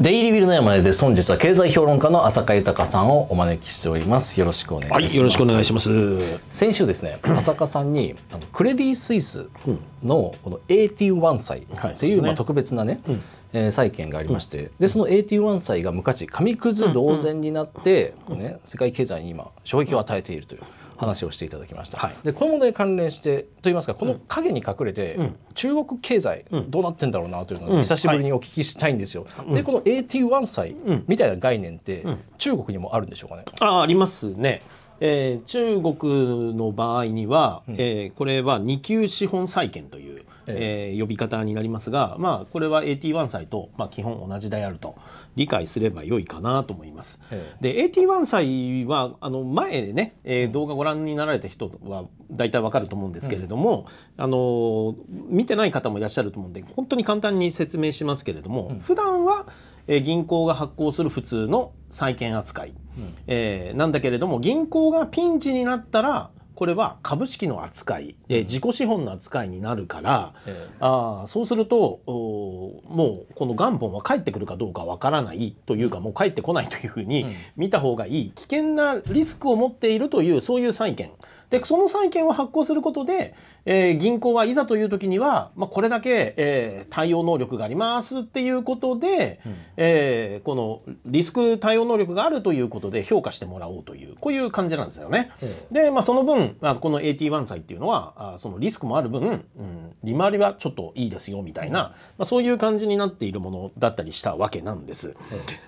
デイリービルの山根で本日は経済評論家の浅香豊さんをお招きしております。よろしくお願いします。はい、よろしくお願いします。先週ですね、浅香さんにあのクレディスイスのこの AT1 歳という、まあ特別なね、うんえー、債券がありまして、でその AT1 債が昔紙くず同然になって、ね、世界経済に今衝撃を与えているという、話をしていただきました、はい、でこの問題に関連してといいますかこの影に隠れて、中国経済どうなってんだろうなというのを久しぶりにお聞きしたいんですよ、はい、でこの AT1 歳みたいな概念って、中国にもあるんでしょうかねあありますねえー、中国の場合には、うん、えー、これは2級資本債券という、えー、呼び方になりますが、まあ、これは AT1 債と、まあ、基本同じであると理解すれば良いかなと思います。で AT1 債はあの前ね、えー、動画ご覧になられた人は大体わかると思うんですけれども、うん、あの見てない方もいらっしゃると思うんで本当に簡単に説明しますけれども、うん、普段はえ銀行が発行する普通の債券扱い、うん、えー、なんだけれども銀行がピンチになったらこれは株式の扱い、え自己資本の扱いになるから、うん、あそうするともうこの元本は返ってくるかどうかわからないというかもう返ってこないというふうに見た方がいい危険なリスクを持っているというそういう債券。でその債券を発行することで、えー、銀行はいざという時には、まあ、これだけ、えー、対応能力がありますっていうことで、うん、えー、このリスク対応能力があるということで評価してもらおうというこういう感じなんですよね。うん、で、まあ、その分、まあ、この AT1 債っていうのはあそのリスクもある分、うん、利回りはちょっといいですよみたいな、うん、まあ、そういう感じになっているものだったりしたわけなんです。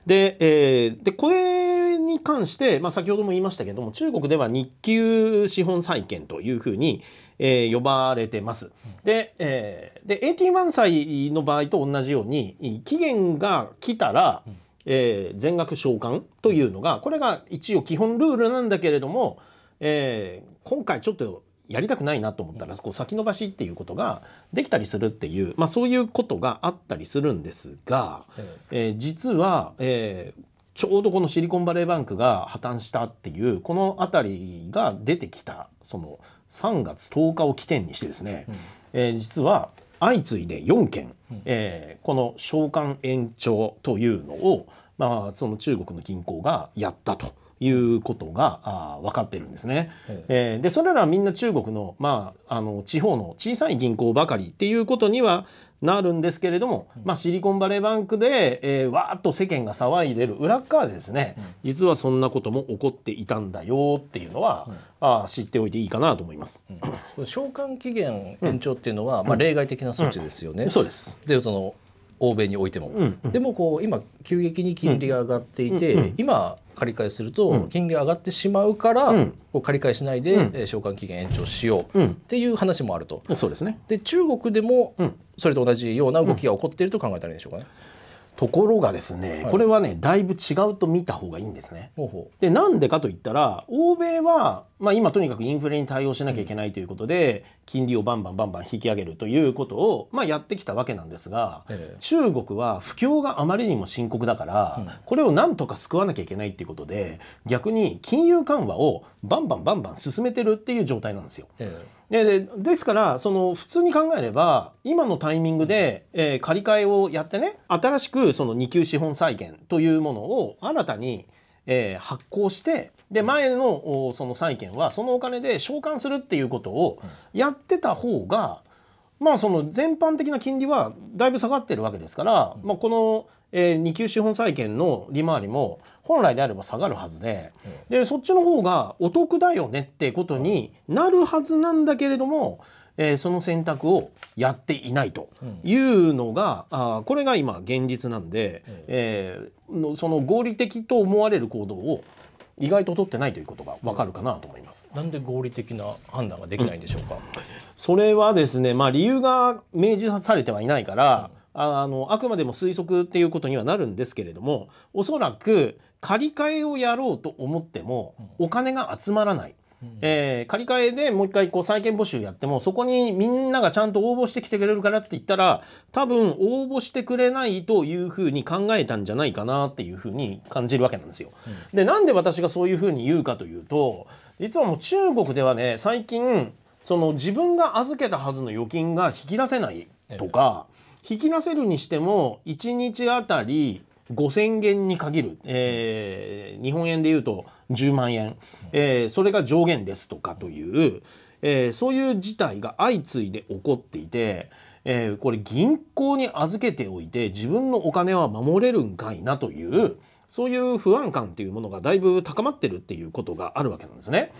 で,、えー、でこれに関して、まあ、先ほども言いましたけども中国では日給資本債権というふうに、えー、呼ばれてます。で,、えー、で AT1 債の場合と同じように期限が来たら、えー、全額償還というのがこれが一応基本ルールなんだけれども、えー、今回ちょっとやりたくないなと思ったらこう先延ばしっていうことができたりするっていう、まあ、そういうことがあったりするんですが、えー、実は、えー、ちょうどこのシリコンバレーバンクが破綻したっていうこの辺りが出てきたその3月10日を起点にしてですね、うん、えー、実は相次いで4件、えー、この償還延長というのを、まあ、その中国の銀行がやったと。いうことがあ分かってるんですね。えー、でそれらはみんな中国の,、まあ、あの地方の小さい銀行ばかりっていうことにはなるんですけれども、まあ、シリコンバレーバンクで、えー、わーっと世間が騒いでる裏側でですね、実はそんなことも起こっていたんだよっていうのは、うん、あ知っておいていいかなと思います。うん、償還期限延長っていうのは、うん、まあ、例外的な措置ですよね。そうですでその欧米においても、でもこう今急激に金利が上がっていて、今借り換えすると金利上がってしまうから、こう借り換えしないで、う償還期限延長しようっていう話もあると。そうですねで中国でも、それと同じような動きが起こっていると考えたらいいでしょうかね。うんところがですね、これはねだいぶ違うと見た方がいいんですね。でなんでかといったら欧米は、まあ、今とにかくインフレに対応しなきゃいけないということで、金利をバンバンバンバン引き上げるということを、まあ、やってきたわけなんですが、中国は不況があまりにも深刻だから、これをなんとか救わなきゃいけないっていうことで逆に金融緩和をバンバンバンバン進めてるっていう状態なんですよ。えでですからその普通に考えれば今のタイミングで、えー、借り換えをやってね新しくその2級資本債権というものを新たに、えー、発行してで前のその債権はそのお金で償還するっていうことをやってた方が、まあその全般的な金利はだいぶ下がってるわけですから、まあ、この、えー、2級資本債権の利回りも本来であれば下がるはずで,、でそっちの方がお得だよねってことになるはずなんだけれども、えー、その選択をやっていないというのが、うん、あこれが今現実なんで、うん、えー、その合理的と思われる行動を意外と取ってないということがわかるかなと思います。なんで合理的な判断ができないんでしょうか。うん、それはですね、まあ理由が明示されてはいないから、うん、あのあくまでも推測っていうことにはなるんですけれども、おそらく借り換えをやろうと思ってもお金が集まらない。うえー、借り換えでもう一回こう債券募集やってもそこにみんながちゃんと応募してきてくれるからって言ったら多分応募してくれないというふうに考えたんじゃないかなっていうふうに感じるわけなんですよ。うん、でなんで私がそういうふうに言うかというと実はもう中国ではね最近その自分が預けたはずの預金が引き出せないとか、ええ、引き出せるにしても1日あたり5000元に限る、えー、日本円でいうと10万円、えー、それが上限ですとかという、えー、そういう事態が相次いで起こっていて、えー、これ銀行に預けておいて自分のお金は守れるんかいなというそういう不安感というものがだいぶ高まってるっていうことがあるわけなんですね。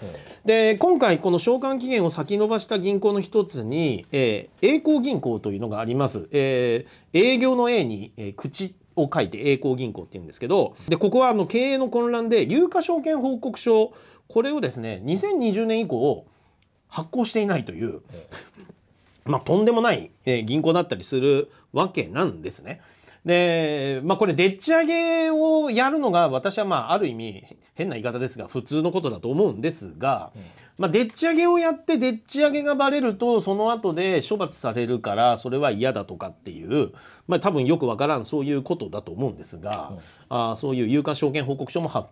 で今回この償還期限を先延ばした銀行の一つに、えー、栄光銀行というのがあります。えー、営業の A に、えー、口を書いて栄光銀行って言うんですけどでここはあの経営の混乱で有価証券報告書これをですね2020年以降発行していないという まあ、とんでもない、え銀行だったりするわけなんですね。で、まあこれでっち上げをやるのが私はまあある意味変な言い方ですが普通のことだと思うんですが、まあでっち上げをやってでっち上げがバレるとその後で処罰されるからそれは嫌だとかっていう、まあ多分よくわからんそういうことだと思うんですが、うん、あそういう有価証券報告書も発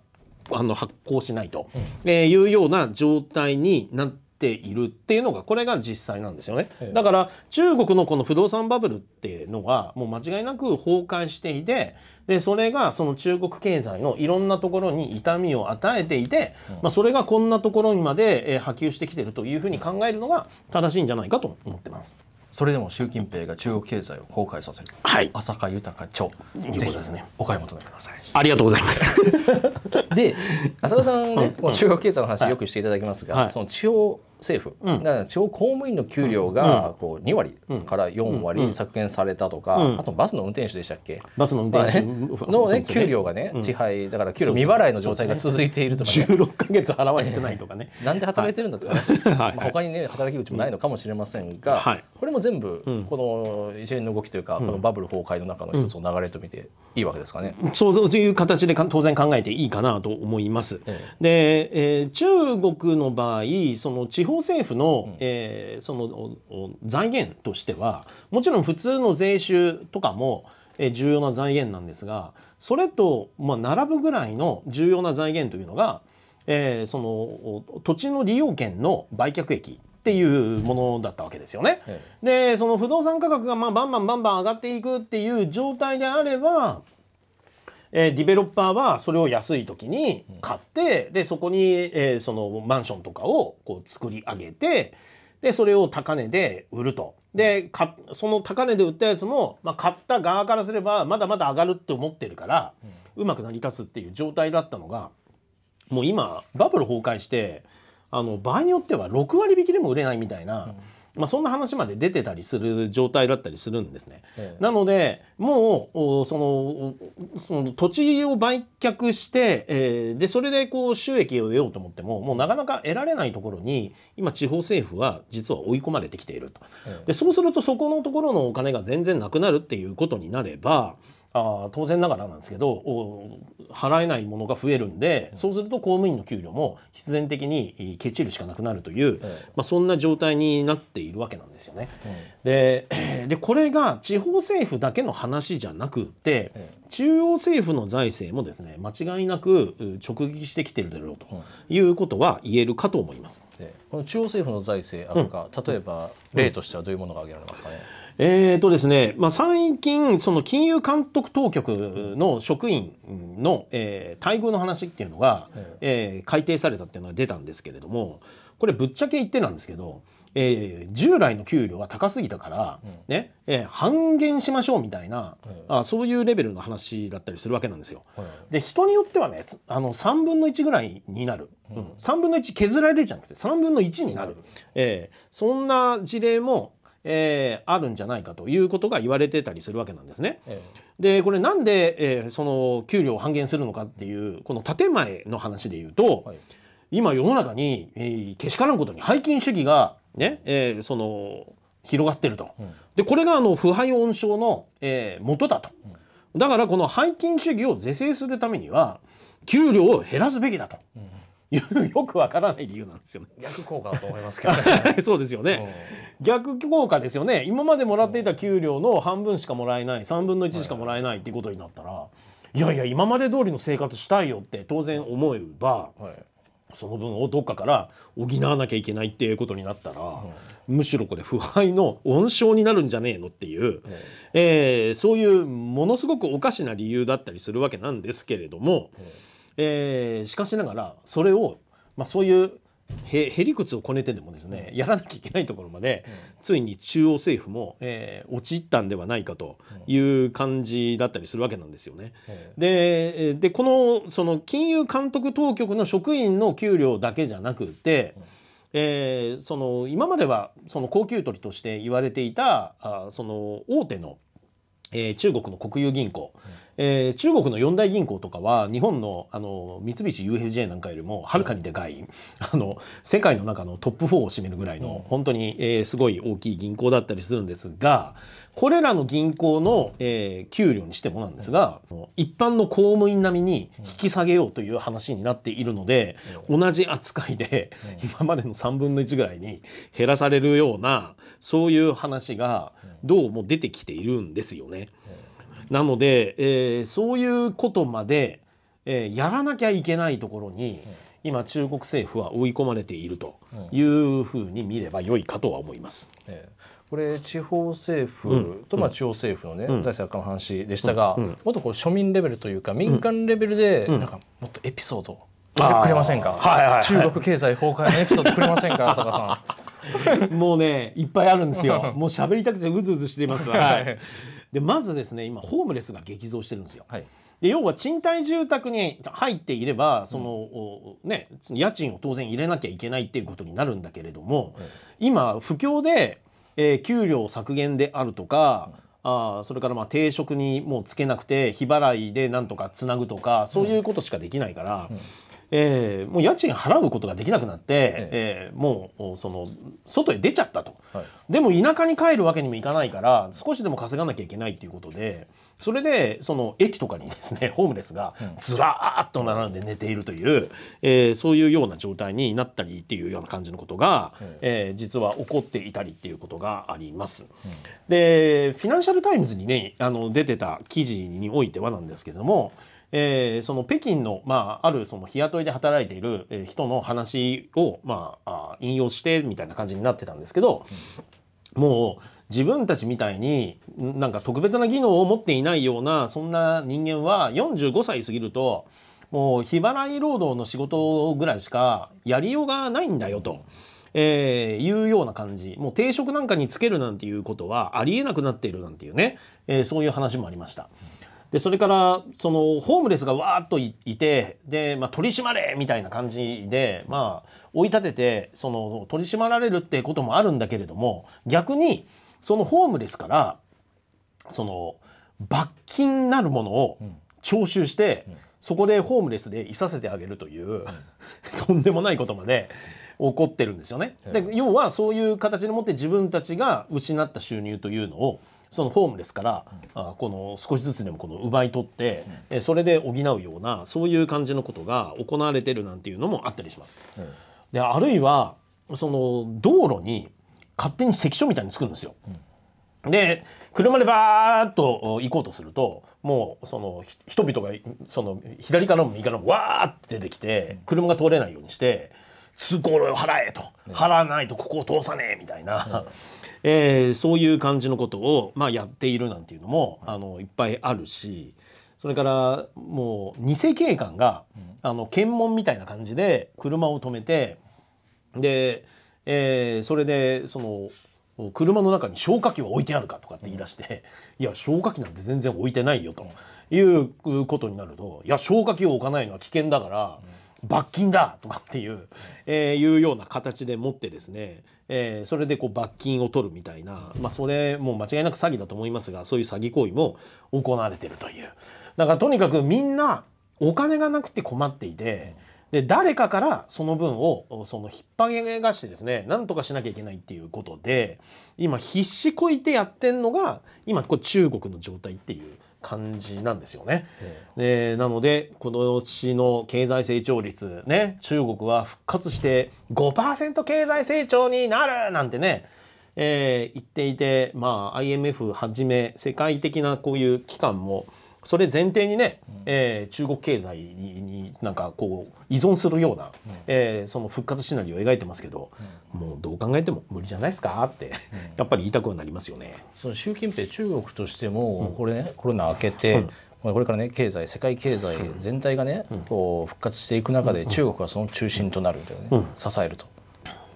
あの発行しないと、うん、えー、いうような状態になってているっていうのがこれが実際なんですよね。だから中国のこの不動産バブルっていうのはもう間違いなく崩壊していてでそれがその中国経済のいろんなところに痛みを与えていて、まあ、それがこんなところにまで波及してきてるというふうに考えるのが正しいんじゃないかと思ってます。それでも習近平が中国経済を崩壊させる、はい、浅香豊町ぜひですねお買い求めくださいありがとうございますで 浅香さんね、うん、中国経済の話よくしていただきますが、はい、その地方政府、だから地方公務員の給料がこう2割から4割削減されたとか、あとバスの運転手でしたっけバスの運転手、の、ね給料がね支配だから給料未払いの状態が続いているとか、ね、16か月払われてないとかね なんで働いてるんだって話ですまあ、他にね働き口もないのかもしれませんが、これも全部この一連の動きというか、このバブル崩壊の中の一つの流れと見ていいわけですかね。そういう形で当然考えていいかなと思います。で、えー、中国の場合その地方政府の,、えー、その財源としてはもちろん普通の税収とかも重要な財源なんですがそれとまあ並ぶぐらいの重要な財源というのが、えー、その土地の利用権の売却益っていうものだったわけですよね。でその不動産価格がまあバンバンバンバン上がっていくっていう状態であればえー、ディベロッパーはそれを安い時に買って、でそこに、えー、そのマンションとかをこう作り上げてでそれを高値で売ると。でその高値で売ったやつも、まあ、買った側からすればまだまだ上がるって思ってるから、うまく成り立つっていう状態だったのがもう今バブル崩壊してあの場合によっては6割引きでも売れないみたいな。うんまあ、そんな話まで出てたりする状態だったりするんですね。ええ、なのでもうそのその土地を売却して、えー、でそれでこう収益を得ようと思ってももうなかなか得られないところに今地方政府は実は追い込まれてきていると。え、でそうするとそこのところのお金が全然なくなるっていうことになれば。あ当然ながらなんですけど払えないものが増えるんで、うん、そうすると公務員の給料も必然的にケチるしかなくなるという、まあ、そんな状態になっているわけなんですよね。ででこれが地方政府だけの話じゃなくて、中央政府の財政もですね間違いなく直撃してきてるだろうということは言えるかと思います。この中央政府の財政あるか、うん、例えば例としてはどういうものが挙げられますかね。うんえーとですね、まあ、最近、その金融監督当局の職員の、えー、待遇の話っていうのが、えー、改定されたっていうのが出たんですけれども、これぶっちゃけ言ってなんですけど、えー、従来の給料は高すぎたから、ねえー、半減しましょうみたいな、あそういうレベルの話だったりするわけなんですよ。で人によってはねあの3分の1ぐらいになる、うん、3分の1削られるじゃなくて3分の1になる、えー、そんな事例もえー、あるんじゃないかということが言われてたりするわけなんですね。ええ、でこれなんで、えー、その給料を半減するのかっていうこの建前の話で言うと、はい、今世の中に、えー、けしからんことに背金主義がね、えー、その広がってると。うん、でこれがあの腐敗温床の、えー、元だと。だからこの背金主義を是正するためには給料を減らすべきだと。うん よくわからない理由なんですよね。逆効果だと思いますけど、ね、そうですよね、うん、逆効果ですよね。今までもらっていた給料の半分しかもらえない、3分の1しかもらえないっていうことになったら、はい、いやいや今まで通りの生活したいよって当然思えば。はいその分をどっかから補わなきゃいけないっていうことになったら、うん、むしろこれ腐敗の温床になるんじゃねえのっていう、うん、えー、そういうものすごくおかしな理由だったりするわけなんですけれども、うんえー、しかしながらそれを、まあ、そういうへへりくつをこねてでもですねやらなきゃいけないところまで、うん、ついに中央政府も、えー、陥ったんではないかという感じだったりするわけなんですよね。うん、ででこのその金融監督当局の職員の給料だけじゃなくて、うん、えー、その今まではその高給取りとして言われていたあその大手のえー、中国の国有銀行、えー、中国の四大銀行とかは日本のあの三菱 UFJ なんかよりもはるかにでかい、あの世界の中のトップ4を占めるぐらいの、本当に、えー、すごい大きい銀行だったりするんですがこれらの銀行の、えー、給料にしてもなんですが、一般の公務員並みに引き下げようという話になっているので、同じ扱いで今までの3分の1ぐらいに減らされるようなそういう話がどうも出てきているんですよね。なので、えー、そういうことまで、えー、やらなきゃいけないところに、今中国政府は追い込まれているというふうに見れば良いかとは思います。えーこれ地方政府とまあ中央政府のね、うん、財政悪化の話でしたが、うん、もっとこう庶民レベルというか民間レベルでなんかもっとエピソードくれませんか、はいはいはい、中国経済崩壊のエピソードくれませんか浅 さんもうねいっぱいあるんですよ もう喋りたくてうずうずしています、はい、でまずですね今ホームレスが激増してるんですよ、はいで要は賃貸住宅に入っていればその、うん、ね、家賃を当然入れなきゃいけないっていうことになるんだけれども、うん、今不況でえー、給料削減であるとか、うんあそれからまあ定職にもうつけなくて日払いでなんとかつなぐとかそういうことしかできないから、うんえー、もう家賃払うことができなくなって、ええー、もうその外へ出ちゃったと、はい、でも田舎に帰るわけにもいかないから少しでも稼がなきゃいけないっていうことで。それでその駅とかにですね ホームレスがずらーっと並んで寝ているという、えー、そういうような状態になったりっていうような感じのことが、えー、実は起こっていたりっていうことがあります。でフィナンシャル・タイムズにねあの出てた記事においてはなんですけどもえー、その北京の、まあ、あるその日雇いで働いている、え人の話を、まあ、あ引用してみたいな感じになってたんですけど、うん、もう自分たちみたいになんか特別な技能を持っていないようなそんな人間は45歳過ぎるともう日払い労働の仕事ぐらいしかやりようがないんだよと。えー、いうような感じもう定職なんかにつけるなんていうことはありえなくなっているなんていうね、えー、そういう話もありました。でそれからそのホームレスがわーっといてで、まあ、取り締まれみたいな感じで、まあ、追い立ててその取り締まられるってこともあるんだけれども逆にそのホームレスからその罰金なるものを徴収して、うん、そこでホームレスでいさせてあげるという とんでもないことまで起こってるんですよね。で要はそういう形でもって自分たちが失った収入というのをそのホームレスから、うん、あこの少しずつでもこの奪い取って、うん、それで補うようなそういう感じのことが行われてるなんていうのもあったりします。うん、であるいはその道路に勝手に関所みたいに作るんですよ。うん、で車でバーッと行こうとするともうその人々がその左からも右からもわーって出てきて車が通れないようにして通行料払えと払わないとここを通さねえみたいな、えー、そういう感じのことを、まあ、やっているなんていうのもあのいっぱいあるし。それからもう偽警官が、あの検問みたいな感じで車を止めてでえー、それでその車の中に消火器は置いてあるかとかって言い出して「いや消火器なんて全然置いてないよ」ということになると「いや消火器を置かないのは危険だから罰金だ!」とかっていう,、えー、いうような形で持ってですね、えー、それでこう罰金を取るみたいな、まあ、それも間違いなく詐欺だと思いますがそういう詐欺行為も行われてるという。だからとにかくみんなお金がなくて困っていて、うんで誰かからその分をその引っ張りがしてですねなんとかしなきゃいけないっていうことで今必死こいてやってんのが今これ中国の状態っていう感じなんですよね。でなので今年の経済成長率ね中国は復活して5%経済成長になるなんてねえー、言っていて、まあ、IMF はじめ世界的なこういう機関もそれ前提にね、うん、えー、中国経済になんかこう依存するような、うん、えー、その復活シナリオを描いてますけど、うん、もうどう考えても無理じゃないですかってやっぱり言いたくなりますよね。その習近平中国としてもこれ、ね、コロナ明けて、これからね経済世界経済全体がね、こう復活していく中で中国はその中心となるんだよね、支えると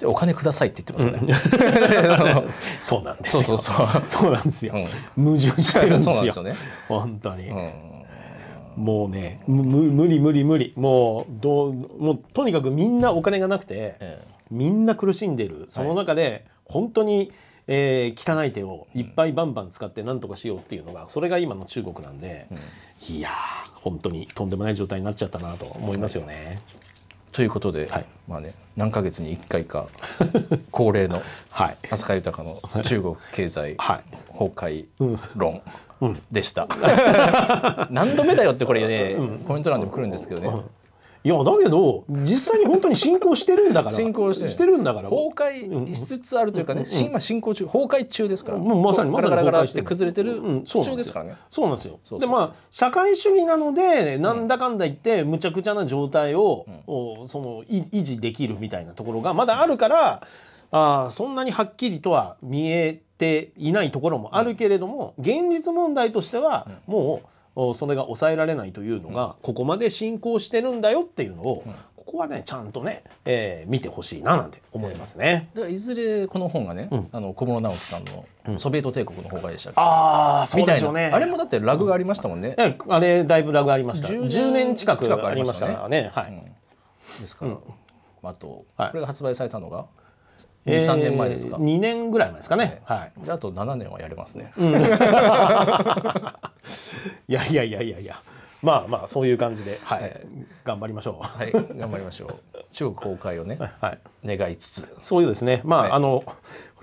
でお金くださいって言ってますよね。そうなんですよ。そうそうそう。そうなんですよ。矛盾してるんですよ。ね、本当に。もうね無理無理無理もうどうもうとにかくみんなお金がなくて、ええ、みんな苦しんでるその中で、本当に、えー、汚い手をいっぱいバンバン使って何とかしようっていうのが、それが今の中国なんで、うん、いやー本当にとんでもない状態になっちゃったなと思いますよね。はいということで、はい、まあね何ヶ月に1回か 恒例の浅香豊の中国経済 崩壊論でした。何度目だよってこれね、コメント欄でも来るんですけどね、いやだけど実際に本当に進行してるんだから進行してしてるんだから崩壊しつつあるというかね、今進行中崩壊中ですから、もうまさにまさにガラガラガラって崩れてる途中ですからね、そうなんですよでまあ社会主義なのでなんだかんだ言ってむちゃくちゃな状態を、うん、その維持できるみたいなところがまだあるから、うん、あそんなにはっきりとは見えていないところもあるけれども、現実問題としてはもう、それが抑えられないというのが、ここまで進行してるんだよっていうのを、ここはねちゃんとね、えー、見てほしいななんて思いますね。だからいずれこの本がね、うん、あの小室直樹さんのソビエト帝国の崩壊でしたっけ、うん、ああそうですよね。あれもだってラグがありましたもんね。うん、あれだいぶラグありました。10年近くありましたね。ねはい、ですから、まあ、あと、これが発売されたのが二三年前ですか2年ぐらい前ですかね、はい、じゃああと七年はやれますね、うん、いやいやいやいやいやまあまあそういう感じで、はい、頑張りましょう。はい、頑張りましょう。中国崩壊をね、はい、願いつつ。そういうですね。まあ、はい、あの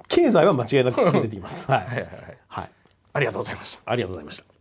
経済は間違いなく崩れています。はい、はい、はい、はい。ありがとうございました。ありがとうございました。